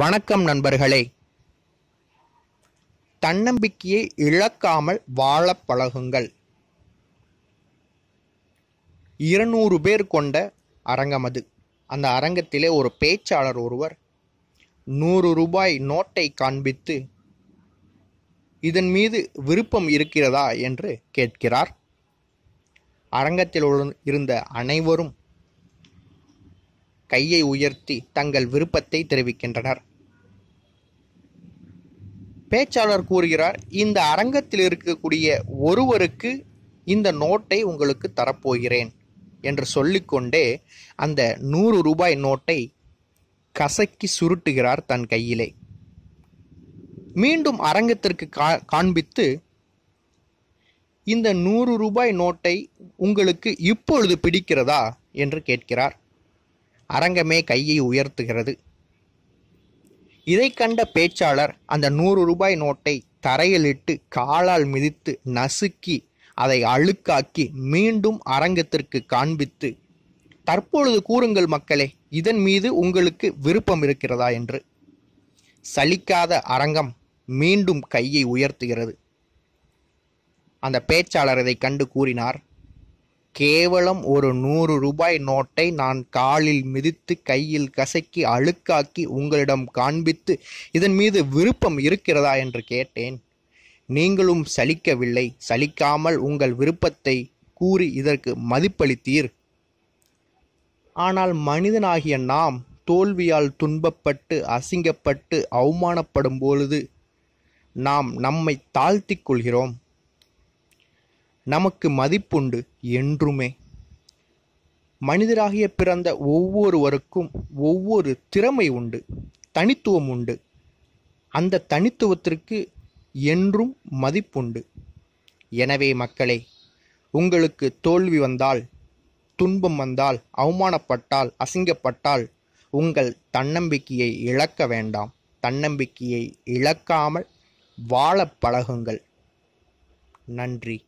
வணக்கம் நண்பர்களே தன்னம்பிக்கையை இழக்காமல் வாழ பழகுங்கள் இருநூறு பேர் கொண்ட அரங்கம் அது அந்த அரங்கத்திலே ஒரு பேச்சாளர் ஒருவர் நூறு ரூபாய் நோட்டை காண்பித்து இதன் மீது விருப்பம் இருக்கிறதா என்று கேட்கிறார் அரங்கத்தில் இருந்த அனைவரும் கையை உயர்த்தி தங்கள் விருப்பத்தை தெரிவிக்கின்றனர் பேச்சாளர் கூறுகிறார் இந்த அரங்கத்தில் இருக்கக்கூடிய ஒருவருக்கு இந்த நோட்டை உங்களுக்கு தரப்போகிறேன் என்று சொல்லிக்கொண்டே அந்த நூறு ரூபாய் நோட்டை கசக்கி சுருட்டுகிறார் தன் கையிலே மீண்டும் அரங்கத்திற்கு கா காண்பித்து இந்த நூறு ரூபாய் நோட்டை உங்களுக்கு இப்பொழுது பிடிக்கிறதா என்று கேட்கிறார் அரங்கமே கையை உயர்த்துகிறது இதை கண்ட பேச்சாளர் அந்த நூறு ரூபாய் நோட்டை தரையிலிட்டு காலால் மிதித்து நசுக்கி அதை அழுக்காக்கி மீண்டும் அரங்கத்திற்கு காண்பித்து தற்பொழுது கூறுங்கள் மக்களே இதன் மீது உங்களுக்கு விருப்பம் இருக்கிறதா என்று சலிக்காத அரங்கம் மீண்டும் கையை உயர்த்துகிறது அந்த பேச்சாளர் இதை கண்டு கூறினார் கேவலம் ஒரு நூறு ரூபாய் நோட்டை நான் காலில் மிதித்து கையில் கசக்கி அழுக்காக்கி உங்களிடம் காண்பித்து இதன் மீது விருப்பம் இருக்கிறதா என்று கேட்டேன் நீங்களும் சலிக்கவில்லை சலிக்காமல் உங்கள் விருப்பத்தை கூறி இதற்கு மதிப்பளித்தீர் ஆனால் மனிதனாகிய நாம் தோல்வியால் துன்பப்பட்டு அசிங்கப்பட்டு அவமானப்படும் பொழுது நாம் நம்மை தாழ்த்திக் கொள்கிறோம் நமக்கு மதிப்புண்டு என்றுமே மனிதராகிய பிறந்த ஒவ்வொருவருக்கும் ஒவ்வொரு திறமை உண்டு தனித்துவம் உண்டு அந்த தனித்துவத்திற்கு என்றும் மதிப்புண்டு எனவே மக்களே உங்களுக்கு தோல்வி வந்தால் துன்பம் வந்தால் அவமானப்பட்டால் அசிங்கப்பட்டால் உங்கள் தன்னம்பிக்கையை இழக்க வேண்டாம் தன்னம்பிக்கையை இழக்காமல் வாழ பழகுங்கள் நன்றி